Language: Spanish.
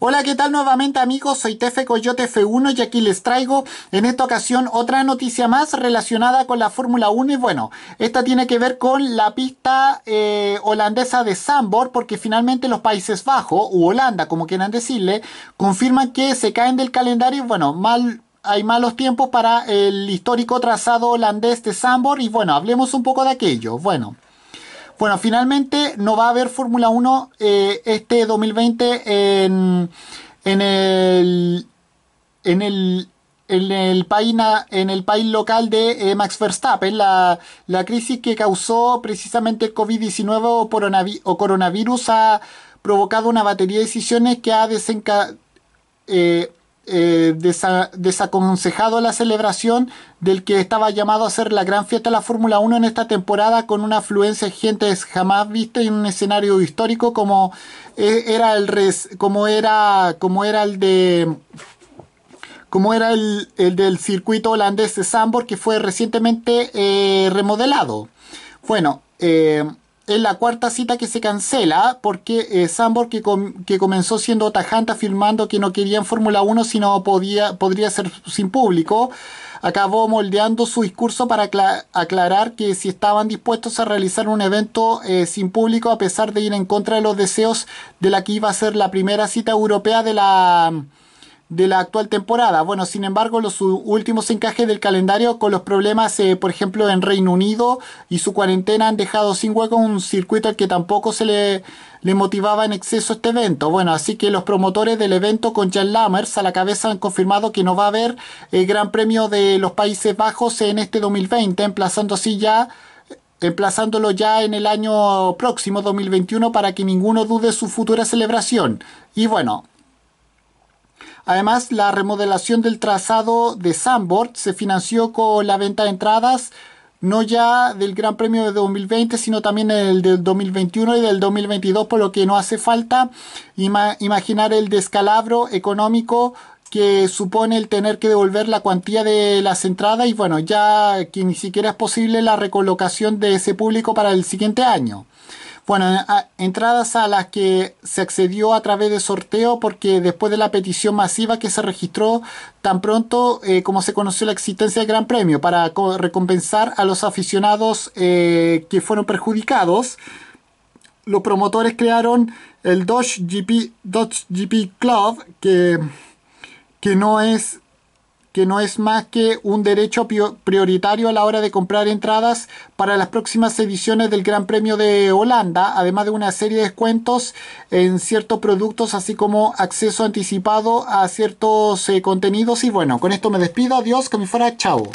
Hola, ¿qué tal nuevamente amigos? Soy Tefe Coyote F1 y aquí les traigo en esta ocasión otra noticia más relacionada con la Fórmula 1 y bueno, esta tiene que ver con la pista eh, holandesa de Zandvoort porque finalmente los Países Bajos, u Holanda como quieran decirle, confirman que se caen del calendario y bueno, mal hay malos tiempos para el histórico trazado holandés de Sambor, y bueno, hablemos un poco de aquello. Bueno. Bueno, finalmente no va a haber Fórmula 1 eh, este 2020 en, en el... En el en el país en el país local de eh, Max Verstappen, la, la, crisis que causó precisamente el COVID-19 o, coronavirus ha provocado una batería de decisiones que ha desencadenado eh, eh, desaconsejado la celebración del que estaba llamado a ser la gran fiesta de la Fórmula 1 en esta temporada con una afluencia de gente jamás vista en un escenario histórico como eh, era el res como era como era el de como era el, del circuito holandés de Sambor que fue recientemente eh, remodelado. Bueno, es la cuarta cita que se cancela porque eh, Sambor, que, comenzó siendo tajante afirmando que no quería en Fórmula 1 sino podía, podría ser sin público, acabó moldeando su discurso para aclarar que si estaban dispuestos a realizar un evento eh, sin público a pesar de ir en contra de los deseos de la que iba a ser la primera cita europea de la de la actual temporada. Bueno, sin embargo, los últimos encajes del calendario con los problemas, eh, por ejemplo, en Reino Unido y su cuarentena han dejado sin hueco un circuito al que tampoco se le, le motivaba en exceso este evento. Bueno, así que los promotores del evento con Jan Lammers a la cabeza han confirmado que no va a haber el eh, Gran Premio de los Países Bajos en este 2020, emplazando ya emplazándolo ya en el año próximo 2021 para que ninguno dude su futura celebración. Y bueno, Además, la remodelación del trazado de Sanborn se financió con la venta de entradas no ya del Gran Premio de 2020, sino también el del 2021 y del 2022, por lo que no hace falta imaginar el descalabro económico que supone el tener que devolver la cuantía de las entradas y bueno, ya que ni siquiera es posible la recolocación de ese público para el siguiente año. Bueno, entradas a las que se accedió a través de sorteo porque después de la petición masiva que se registró tan pronto eh, como se conoció la existencia del Gran Premio para recompensar a los aficionados eh, que fueron perjudicados, los promotores crearon el Dodge GP, Club que, que no es que no es más que un derecho prioritario a la hora de comprar entradas para las próximas ediciones del Gran Premio de Holanda, además de una serie de descuentos en ciertos productos, así como acceso anticipado a ciertos eh, contenidos. Y bueno, con esto me despido. Adiós, que me fuera. Chao.